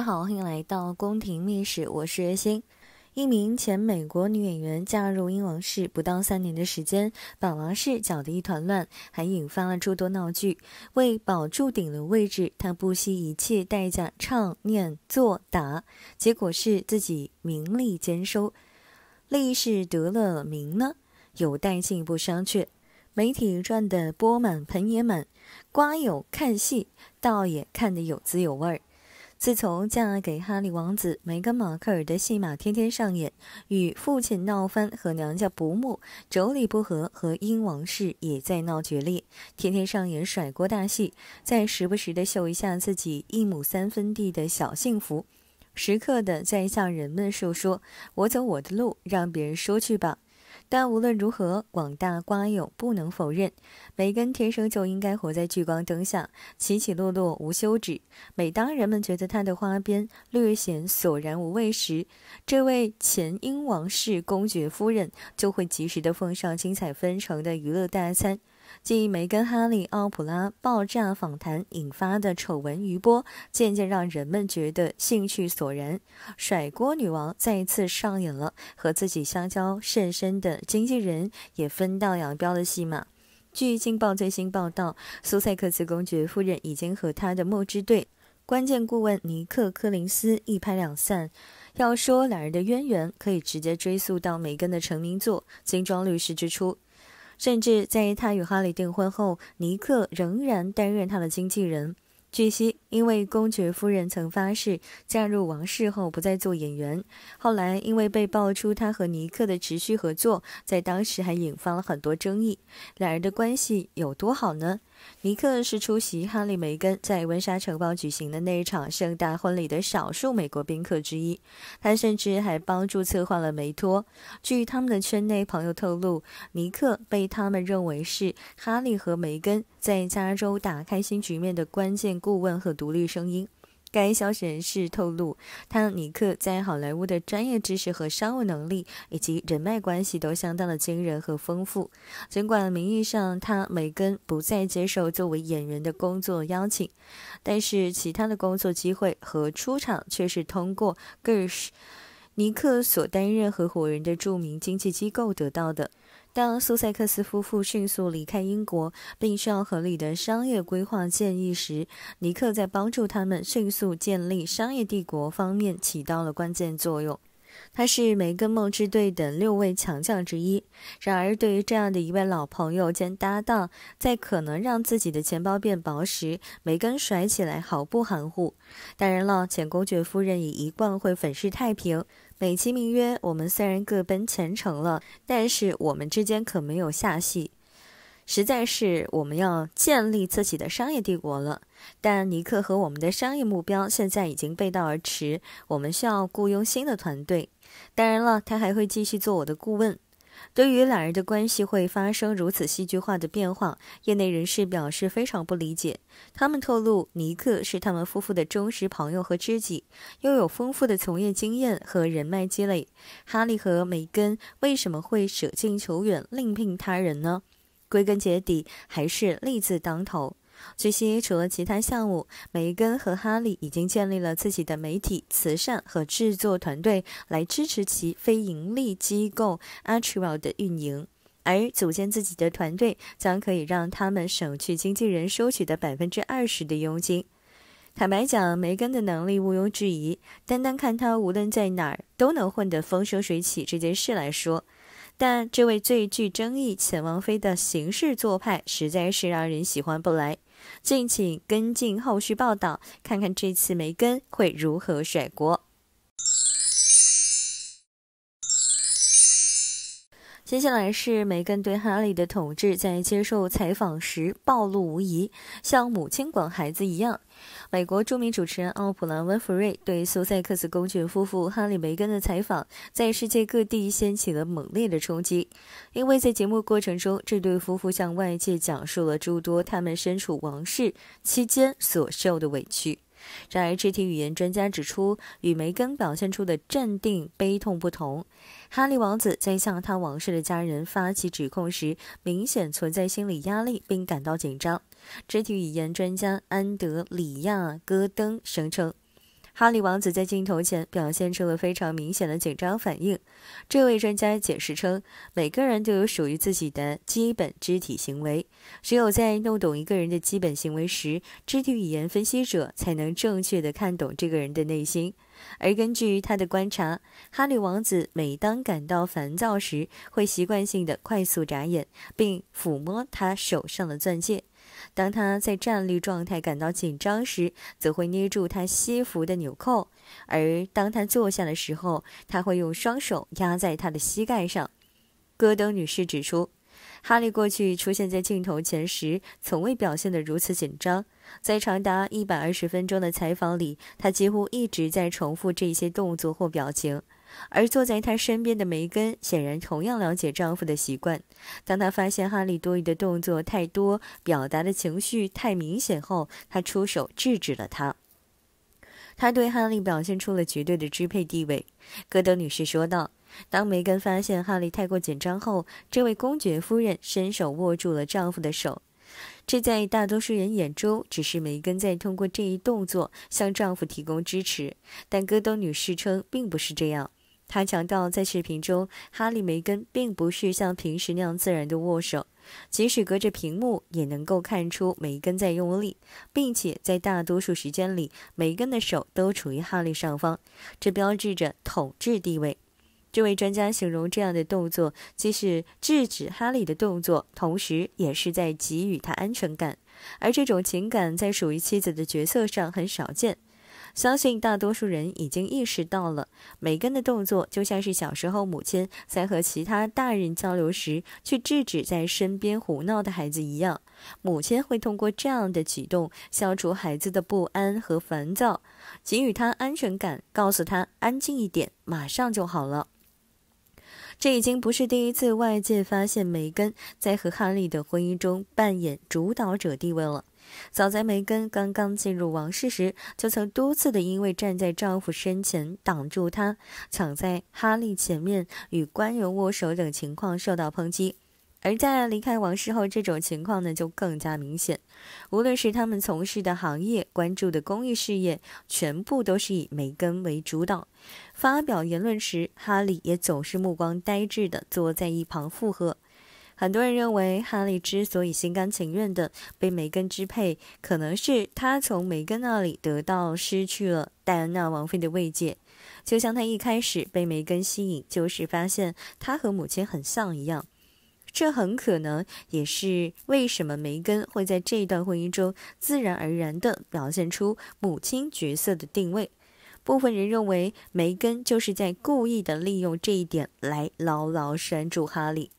大家好，欢迎来到《宫廷秘史》，我是月星。一名前美国女演员嫁入英王室不到三年的时间，把王室搅得一团乱，还引发了诸多闹剧。为保住顶流位置，她不惜一切代价唱、念、做、打，结果是自己名利兼收，利是得了，名呢有待进一步商榷。媒体赚得钵满盆也满，瓜友看戏倒也看得有滋有味儿。自从嫁给哈利王子，梅根·马克尔的戏码天天上演；与父亲闹翻，和娘家不睦，妯娌不和，和英王室也在闹决裂，天天上演甩锅大戏，在时不时的秀一下自己一亩三分地的小幸福，时刻的在向人们诉说：“我走我的路，让别人说去吧。”但无论如何，广大瓜友不能否认，梅根天生就应该活在聚光灯下，起起落落无休止。每当人们觉得她的花边略显索然无味时，这位前英王室公爵夫人就会及时的奉上精彩纷呈的娱乐大餐。继梅根、哈利、奥普拉爆炸访谈引发的丑闻余波，渐渐让人们觉得兴趣索然，甩锅女王再次上演了，和自己相交甚深的。经纪人也分道扬镳的戏码。据《京报》最新报道，苏塞克斯公爵夫人已经和他的墨汁队关键顾问尼克·柯林斯一拍两散。要说两人的渊源，可以直接追溯到梅根的成名作《精装律师》之初，甚至在他与哈里订婚后，尼克仍然担任他的经纪人。据悉，因为公爵夫人曾发誓嫁入王室后不再做演员，后来因为被爆出她和尼克的持续合作，在当时还引发了很多争议。两人的关系有多好呢？尼克是出席哈利·梅根在温莎城堡举行的那一场盛大婚礼的少数美国宾客之一，他甚至还帮助策划了梅托。据他们的圈内朋友透露，尼克被他们认为是哈利和梅根在加州打开新局面的关键顾问和独立声音。该消息人士透露，他尼克在好莱坞的专业知识和商务能力以及人脉关系都相当的惊人和丰富。尽管名义上他梅根不再接受作为演员的工作邀请，但是其他的工作机会和出场却是通过 Gersh 尼克所担任合伙人的著名经纪机构得到的。当苏塞克斯夫妇迅速离开英国，并需要合理的商业规划建议时，尼克在帮助他们迅速建立商业帝国方面起到了关键作用。他是梅根梦之队的六位强将之一。然而，对于这样的一位老朋友兼搭档，在可能让自己的钱包变薄时，梅根甩起来毫不含糊。当然了，前公爵夫人也一贯会粉饰太平，美其名曰：“我们虽然各奔前程了，但是我们之间可没有下戏。”实在是我们要建立自己的商业帝国了，但尼克和我们的商业目标现在已经背道而驰。我们需要雇佣新的团队。当然了，他还会继续做我的顾问。对于两人的关系会发生如此戏剧化的变化，业内人士表示非常不理解。他们透露，尼克是他们夫妇的忠实朋友和知己，又有丰富的从业经验和人脉积累。哈利和梅根为什么会舍近求远，另聘他人呢？归根结底，还是利字当头。据悉，除了其他项目，梅根和哈利已经建立了自己的媒体、慈善和制作团队，来支持其非盈利机构 a r c h e w l 的运营。而组建自己的团队，将可以让他们省去经纪人收取的百分之二十的佣金。坦白讲，梅根的能力毋庸置疑。单单看他无论在哪儿都能混得风生水起这件事来说。但这位最具争议前王妃的行事做派，实在是让人喜欢不来。敬请跟进后续报道，看看这次梅根会如何甩锅。接下来是梅根对哈利的统治，在接受采访时暴露无遗，像母亲管孩子一样。美国著名主持人奥普兰温弗瑞对苏塞克斯公爵夫妇哈利、梅根的采访，在世界各地掀起了猛烈的冲击。因为在节目过程中，这对夫妇向外界讲述了诸多他们身处王室期间所受的委屈。然而，肢体语言专家指出，与梅根表现出的镇定、悲痛不同，哈利王子在向他王室的家人发起指控时，明显存在心理压力，并感到紧张。肢体语言专家安德里亚·戈登声称，哈里王子在镜头前表现出了非常明显的紧张反应。这位专家解释称，每个人都有属于自己的基本肢体行为，只有在弄懂一个人的基本行为时，肢体语言分析者才能正确的看懂这个人的内心。而根据他的观察，哈里王子每当感到烦躁时，会习惯性的快速眨眼，并抚摸他手上的钻戒。当他在站立状态感到紧张时，则会捏住他西服的纽扣；而当他坐下的时候，他会用双手压在他的膝盖上。戈登女士指出，哈利过去出现在镜头前时，从未表现得如此紧张。在长达一百二十分钟的采访里，他几乎一直在重复这些动作或表情。而坐在她身边的梅根显然同样了解丈夫的习惯。当她发现哈利多余的动作太多、表达的情绪太明显后，她出手制止了他。她对哈利表现出了绝对的支配地位，戈登女士说道。当梅根发现哈利太过紧张后，这位公爵夫人伸手握住了丈夫的手。这在大多数人眼中只是梅根在通过这一动作向丈夫提供支持，但戈登女士称并不是这样。他强调，在视频中，哈利·梅根并不是像平时那样自然地握手，即使隔着屏幕也能够看出梅根在用力，并且在大多数时间里，梅根的手都处于哈利上方，这标志着统治地位。这位专家形容这样的动作既是制止哈利的动作，同时也是在给予他安全感，而这种情感在属于妻子的角色上很少见。相信大多数人已经意识到了，梅根的动作就像是小时候母亲在和其他大人交流时，去制止在身边胡闹的孩子一样。母亲会通过这样的举动消除孩子的不安和烦躁，给予他安全感，告诉他安静一点，马上就好了。这已经不是第一次外界发现梅根在和哈利的婚姻中扮演主导者地位了。早在梅根刚刚进入王室时，就曾多次的因为站在丈夫身前挡住他、抢在哈利前面与官员握手等情况受到抨击。而在离开王室后，这种情况呢就更加明显。无论是他们从事的行业、关注的公益事业，全部都是以梅根为主导。发表言论时，哈利也总是目光呆滞的坐在一旁附和。很多人认为，哈利之所以心甘情愿的被梅根支配，可能是他从梅根那里得到失去了戴安娜王妃的慰藉。就像他一开始被梅根吸引，就是发现他和母亲很像一样。这很可能也是为什么梅根会在这段婚姻中自然而然地表现出母亲角色的定位。部分人认为，梅根就是在故意的利用这一点来牢牢拴住哈利。